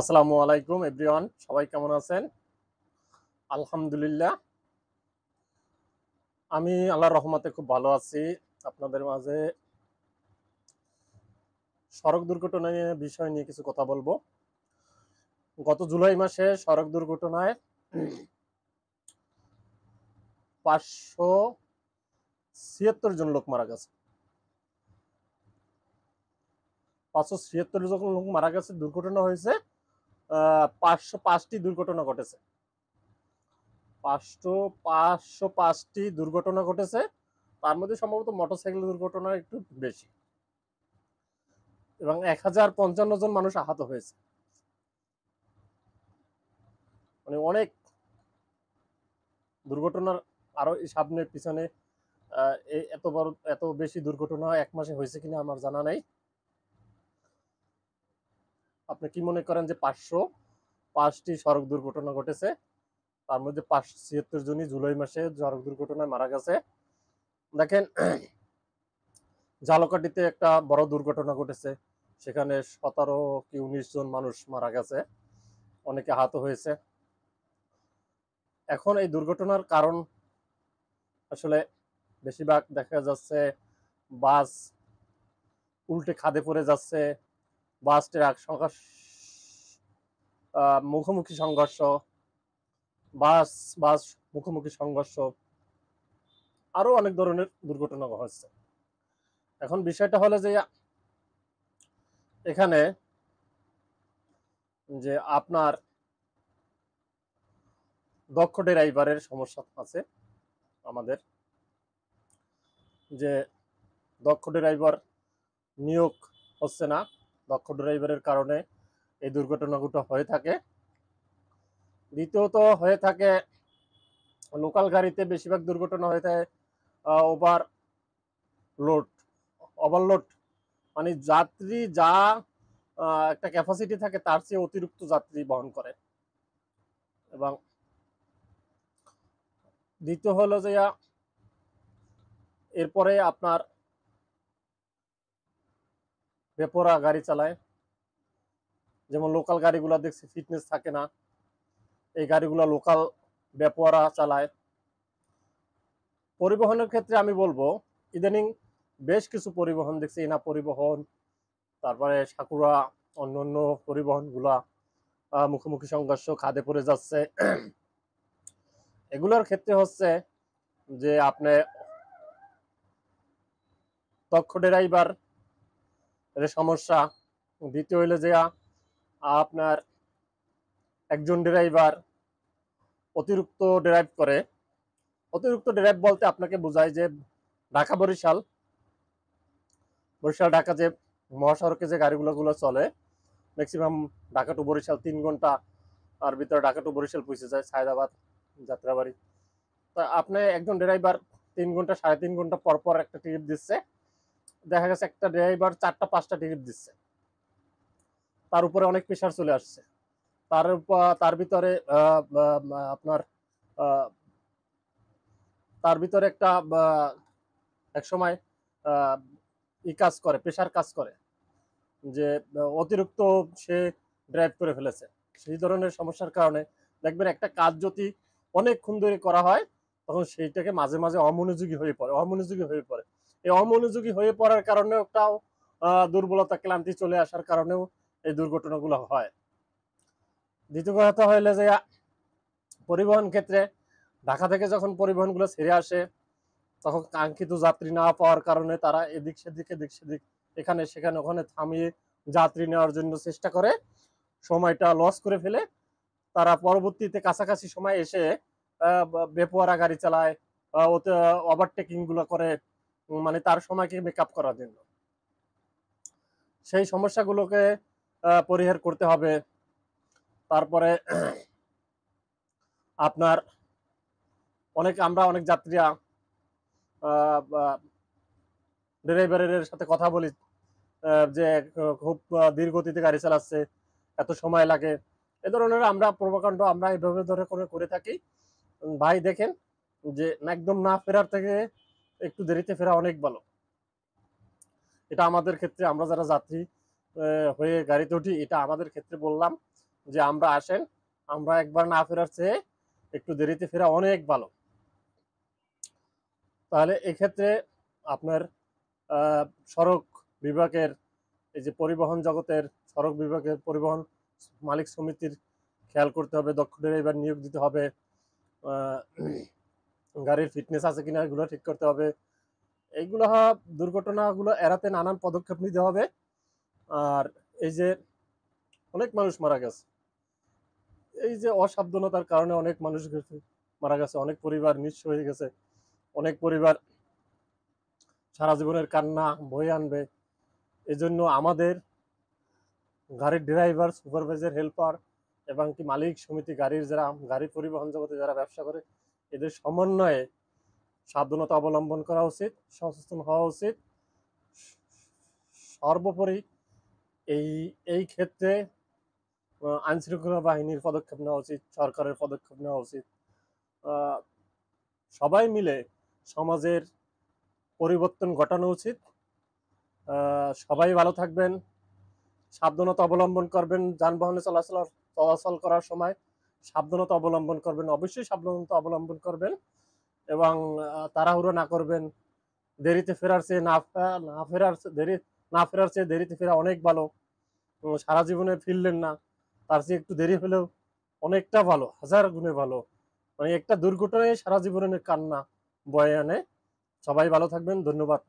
আসসালামু আলাইকুম এভরিওয়ান সবাই কেমন আছেন আলহামদুলিল্লাহ আমি আল্লাহ রহমাতে খুব ভালো আছি আপনাদের মাঝে সড়ক দুর্ঘটনায় বিষয় নিয়ে কিছু কথা বলবো গত জুলাই মাসে সড়ক দুর্ঘটনায় পাঁচশো ছিয়াত্তর জন লোক মারা গেছে পাঁচশো ছিয়াত্তর জন লোক মারা গেছে দুর্ঘটনা হয়েছে পাঁচশো পাঁচটি দুর্ঘটনা ঘটেছে পাঁচশো পাঁচশো পাঁচটি দুর্ঘটনা ঘটেছে তার মধ্যে সম্ভবত মোটরসাইকেল দুর্ঘটনা একটু বেশি এবং এক হাজার পঞ্চান্ন জন মানুষ আহত হয়েছে মানে অনেক দুর্ঘটনার আরো সামনে পিছনে এত বড় এত বেশি দুর্ঘটনা এক মাসে হয়েছে কিনা আমার জানা নাই আপনি কি মনে করেন যে পাঁচশো পাঁচটি সড়ক দুর্ঘটনা ঘটেছে তার মধ্যে পাঁচ ছিয়াত্তর জনই জুলাই মাসে সড়ক দুর্ঘটনায় মারা গেছে দেখেন জালকাটিতে একটা বড় দুর্ঘটনা ঘটেছে সেখানে সতেরো কি উনিশ জন মানুষ মারা গেছে অনেকে আহত হয়েছে এখন এই দুর্ঘটনার কারণ আসলে বেশিরভাগ দেখা যাচ্ছে বাস উল্টে খাদে পড়ে যাচ্ছে বাস ট্রাক সংঘর্ষ মুখোমুখি সংঘর্ষ বাস বাস মুখোমুখি সংঘর্ষ আরও অনেক ধরনের দুর্ঘটনা হচ্ছে এখন বিষয়টা হলো যে এখানে যে আপনার দক্ষ ড্রাইভারের সমস্যা আছে আমাদের যে দক্ষ ড্রাইভার নিয়োগ হচ্ছে না দক্ষ ড্রাইভারের কারণে এই দুর্ঘটনাগুলো হয়ে থাকে দ্বিতীয়ত হয়ে থাকে লোকাল গাড়িতে বেশিরভাগ দুর্ঘটনা হয়ে থাকে ওভার লোড ওভারলোড মানে যাত্রী যা একটা ক্যাপাসিটি থাকে তার চেয়ে অতিরিক্ত যাত্রী বহন করে এবং দ্বিতীয় হলো যে এরপরে আপনার বেপরা গাড়ি চালায় যেমন লোকাল গাড়িগুলো দেখছি ফিটনেস থাকে না এই গাড়িগুলো লোকাল বেপরা চালায় পরিবহনের ক্ষেত্রে আমি বলবো ইদানিং বেশ কিছু পরিবহন দেখছি এনা পরিবহন তারপরে সাকুরা অন্য অন্য পরিবহনগুলা মুখোমুখি সংঘর্ষ খাদে পড়ে যাচ্ছে এগুলোর ক্ষেত্রে হচ্ছে যে আপনি দক্ষ ড্রাইভার এটা সমস্যা দ্বিতীয় হইলে যে আপনার একজন ড্রাইভার অতিরিক্ত ড্রাইভ করে অতিরিক্ত ড্রাইভ বলতে আপনাকে বোঝায় যে ঢাকা বরিশাল বরিশাল ঢাকা যে মহাসড়কে যে গাড়িগুলোগুলো চলে ম্যাক্সিমাম ঢাকা টু বরিশাল তিন ঘন্টা আর ভিতরে ঢাকা টু বরিশাল পৌঁছে যায় সায়দাবাদ যাত্রাবাড়ি তা আপনি একজন ড্রাইভার তিন ঘন্টা সাড়ে তিন ঘন্টা পরপর একটা ট্রিপ দিচ্ছে দেখা গেছে একটা ড্রাইভার চারটা পাঁচটা টিকিট দিচ্ছে তার উপরে অনেক প্রেশার চলে আসছে তার তার ভিতরে আপনার তার ভিতরে একটা এক সময় ই কাজ করে প্রেশার কাজ করে যে অতিরিক্ত সে ড্রাইভ করে ফেলেছে সেই ধরনের সমস্যার কারণে দেখবেন একটা কাজ যদি অনেকক্ষণ ধরে করা হয় তখন সেইটাকে মাঝে মাঝে অমনোযোগী হয়ে পড়ে অমনোযোগী হয়ে পড়ে এই অমনোযোগী হয়ে পড়ার কারণেও একটাও দুর্বলতা ক্লান্তি চলে আসার কারণেও এই দুর্ঘটনাগুলো হয় দ্বিতীয় কথা হইলে যে পরিবহন ক্ষেত্রে ঢাকা থেকে যখন পরিবহনগুলো ছেড়ে আসে তখন কাঙ্ক্ষিত যাত্রী না পাওয়ার কারণে তারা এদিক সেদিকে এদিক সেদিক এখানে সেখানে ওখানে থামিয়ে যাত্রী নেওয়ার জন্য চেষ্টা করে সময়টা লস করে ফেলে তারা পরবর্তীতে কাছাকাছি সময় এসে বেপোয়ারা গাড়ি চালায় ওতে ওভারটেকিংগুলো করে মানে তার সময়কে মেকআপ করার জন্য সেই সমস্যাগুলোকে পরিহার করতে হবে তারপরে আপনার অনেক আমরা অনেক যাত্রীরা ড্রাইভারের সাথে কথা বলি যে খুব দীর্ঘতিতে গাড়ি চালাচ্ছে এত সময় লাগে এ ধরনের আমরা পূর্বকাণ্ড আমরা এইভাবে ধরে করে করে থাকি ভাই দেখেন যে একদম না ফেরার থেকে একটু দেরিতে ফেরা অনেক ভালো এটা আমাদের ক্ষেত্রে আমরা যারা যাত্রী হয়ে গাড়িতে উঠি এটা আমাদের ক্ষেত্রে বললাম যে আমরা আসেন আমরা একবার না ফেরার চেয়ে একটু দেরিতে ফেরা অনেক ভালো তাহলে এক্ষেত্রে আপনার সড়ক বিভাগের এই যে পরিবহন জগতের সড়ক বিভাগের পরিবহন মালিক সমিতির খেয়াল করতে হবে দক্ষ ড্রাইভার নিয়োগ দিতে হবে গাড়ির ফিটনেস আছে কিনা এগুলো ঠিক করতে হবে এইগুলো দুর্ঘটনাগুলো এড়াতে নানান পদক্ষেপ নিতে হবে আর এই যে অনেক মানুষ মারা গেছে এই যে অসাবধানতার কারণে অনেক মানুষ মারা গেছে অনেক পরিবার নিঃস হয়ে গেছে অনেক পরিবার সারা জীবনের কান্না বয়ে আনবে এই জন্য আমাদের গাড়ির ড্রাইভার সুপারভাইজার হেল্পার এবং কি মালিক সমিতি গাড়ির যারা গাড়ি পরিবহন জগতে যারা ব্যবসা করে এদের সমন্বয়ে সাবধানতা অবলম্বন করা উচিত সচেতন হওয়া উচিত সর্বোপরি এই এই ক্ষেত্রে আইনশৃঙ্খলা বাহিনীর পদক্ষেপ নেওয়া উচিত সরকারের পদক্ষেপ নেওয়া উচিত সবাই মিলে সমাজের পরিবর্তন ঘটানো উচিত সবাই ভালো থাকবেন সাবধানতা অবলম্বন করবেন যানবাহনে চলাচল চলাচল করার সময় সাবধানতা অবলম্বন করবেন অবশ্যই সাবধানতা অবলম্বন করবেন এবং তাড়াহুড়ো না করবেন দেরিতে ফেরার চেয়ে না না ফেরার দেরি না ফেরার চেয়ে দেরিতে ফেরা অনেক ভালো সারা জীবনে ফিরলেন না তার চেয়ে একটু দেরি হলেও অনেকটা ভালো হাজার গুণে ভালো মানে একটা দুর্ঘটনায় সারা জীবনের কান্না বয়ে আনে সবাই ভালো থাকবেন ধন্যবাদ